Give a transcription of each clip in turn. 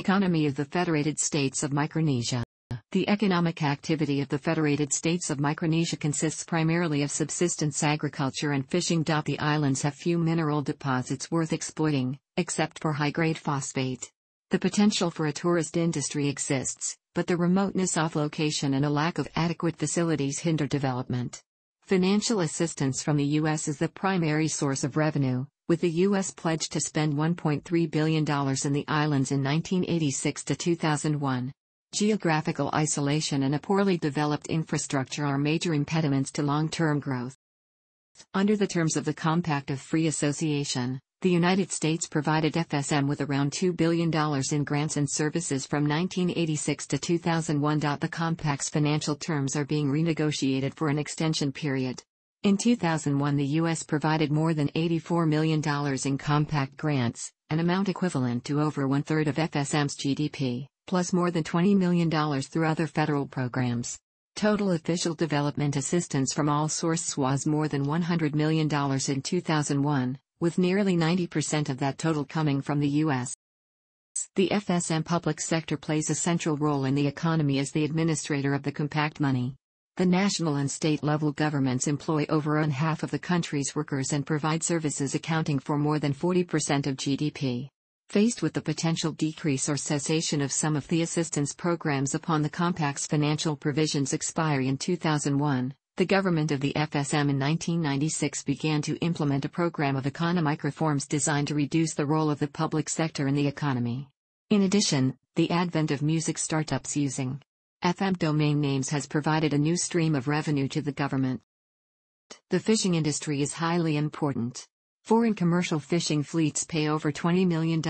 Economy of the Federated States of Micronesia The economic activity of the Federated States of Micronesia consists primarily of subsistence agriculture and fishing. The islands have few mineral deposits worth exploiting, except for high-grade phosphate. The potential for a tourist industry exists, but the remoteness of location and a lack of adequate facilities hinder development. Financial assistance from the U.S. is the primary source of revenue, with the U.S. pledge to spend $1.3 billion in the islands in 1986 to 2001. Geographical isolation and a poorly developed infrastructure are major impediments to long-term growth. Under the terms of the Compact of Free Association, the United States provided FSM with around $2 billion in grants and services from 1986 to 2001. The compact's financial terms are being renegotiated for an extension period. In 2001, the U.S. provided more than $84 million in compact grants, an amount equivalent to over one third of FSM's GDP, plus more than $20 million through other federal programs. Total official development assistance from all sources was more than $100 million in 2001, with nearly 90% of that total coming from the U.S. The FSM public sector plays a central role in the economy as the administrator of the compact money. The national and state level governments employ over one half of the country's workers and provide services accounting for more than 40% of GDP. Faced with the potential decrease or cessation of some of the assistance programs upon the compact's financial provisions expiry in 2001, the government of the FSM in 1996 began to implement a program of economic reforms designed to reduce the role of the public sector in the economy. In addition, the advent of music startups using FM domain names has provided a new stream of revenue to the government. The fishing industry is highly important. Foreign commercial fishing fleets pay over $20 million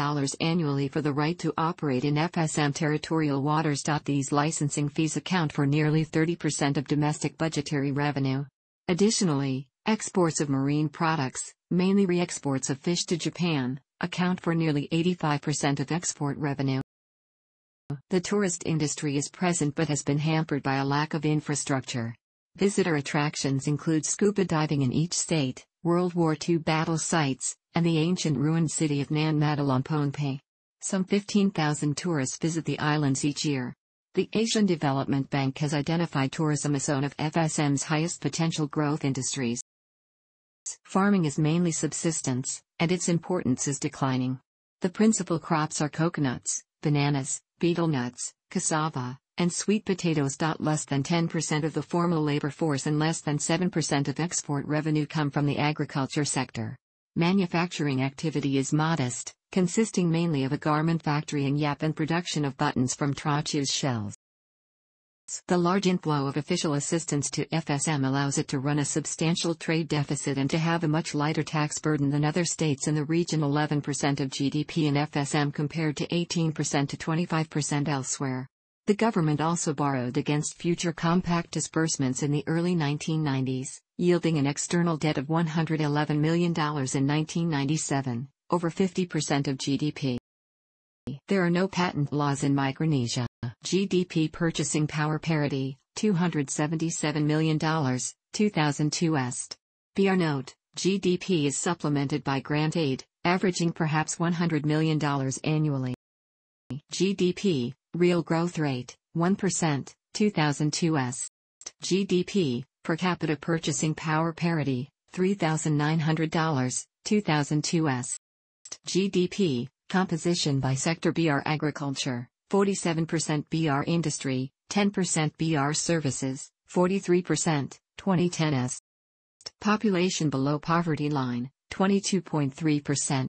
annually for the right to operate in FSM territorial waters. These licensing fees account for nearly 30% of domestic budgetary revenue. Additionally, exports of marine products, mainly re exports of fish to Japan, account for nearly 85% of export revenue. The tourist industry is present but has been hampered by a lack of infrastructure. Visitor attractions include scuba diving in each state, World War II battle sites, and the ancient ruined city of Nan Madalon Pohnpei. Some 15,000 tourists visit the islands each year. The Asian Development Bank has identified tourism as one of FSM's highest potential growth industries. Farming is mainly subsistence, and its importance is declining. The principal crops are coconuts, bananas, betel nuts, cassava, and sweet potatoes. Less than 10% of the formal labor force and less than 7% of export revenue come from the agriculture sector. Manufacturing activity is modest, consisting mainly of a garment factory in Yap and production of buttons from Trachu's shells. The large inflow of official assistance to FSM allows it to run a substantial trade deficit and to have a much lighter tax burden than other states in the region 11% of GDP in FSM compared to 18% to 25% elsewhere. The government also borrowed against future compact disbursements in the early 1990s, yielding an external debt of $111 million in 1997, over 50% of GDP. There are no patent laws in Micronesia. GDP Purchasing Power Parity, $277 million, 2002 Est. BR Note, GDP is supplemented by grant aid, averaging perhaps $100 million annually. GDP, real growth rate, 1%, 2002 Est. GDP, per capita purchasing power parity, $3,900, 2002 Est. GDP, composition by sector BR Agriculture, 47% BR Industry, 10% BR Services, 43%, 2010 S. Population below poverty line, 22.3%.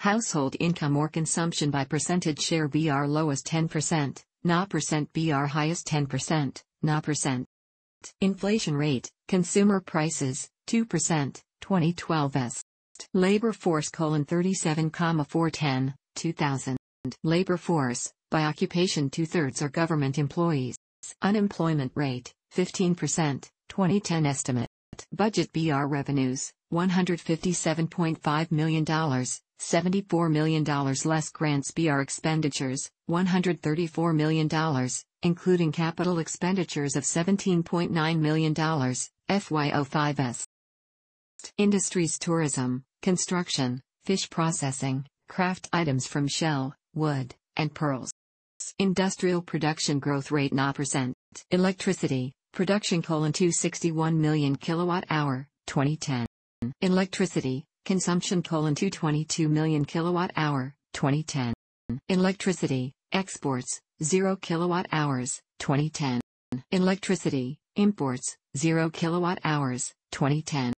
Household income or consumption by percentage share BR lowest 10%, NA percent BR highest 10%, NA percent. Inflation rate, consumer prices, 2%, 2012 S. Labor force colon 37,410, 2000. Labor force, by occupation two-thirds are government employees. Unemployment rate, 15%, 2010 estimate. Budget BR revenues, $157.5 million, $74 million less grants BR expenditures, $134 million, including capital expenditures of $17.9 million, FY05S. Industries tourism, construction, fish processing, craft items from shell, wood, and pearls. Industrial production growth rate 9%. Electricity, production colon 261 million kilowatt hour, 2010. Electricity, consumption colon 222 million kilowatt hour, 2010. Electricity, exports, 0 kilowatt hours, 2010. Electricity, imports, 0 kilowatt hours, 2010.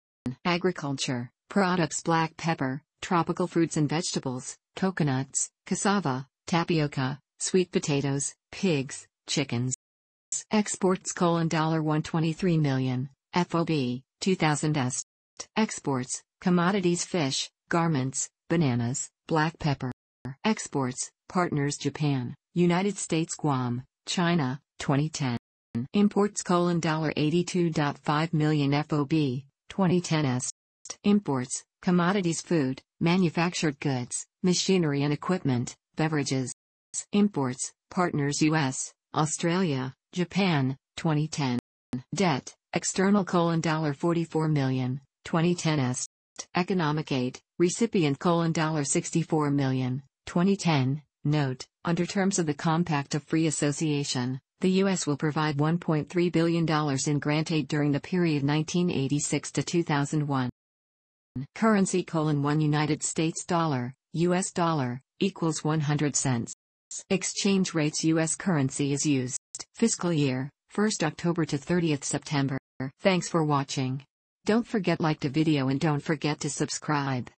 Agriculture, products black pepper, tropical fruits and vegetables, coconuts, cassava, tapioca, sweet potatoes, pigs, chickens. Exports colon dollar 123 million, FOB, 2000 est. Exports, commodities fish, garments, bananas, black pepper. Exports, partners Japan, United States Guam, China, 2010. Imports colon dollar 82.5 million FOB, 2010 est. Imports, commodities food, manufactured goods, machinery and equipment, beverages, imports, partners US, Australia, Japan, 2010. Debt, external colon dollar 44 million, 2010 est. Economic aid, recipient colon dollar 64 million, 2010. Note, under terms of the Compact of Free Association, the U.S. will provide $1.3 billion in grant aid during the period 1986 to 2001. Currency colon 1 United States dollar, US dollar equals 100 cents. Exchange rates US currency is used. Fiscal year 1st October to 30th September. Thanks for watching. Don't forget like the video and don't forget to subscribe.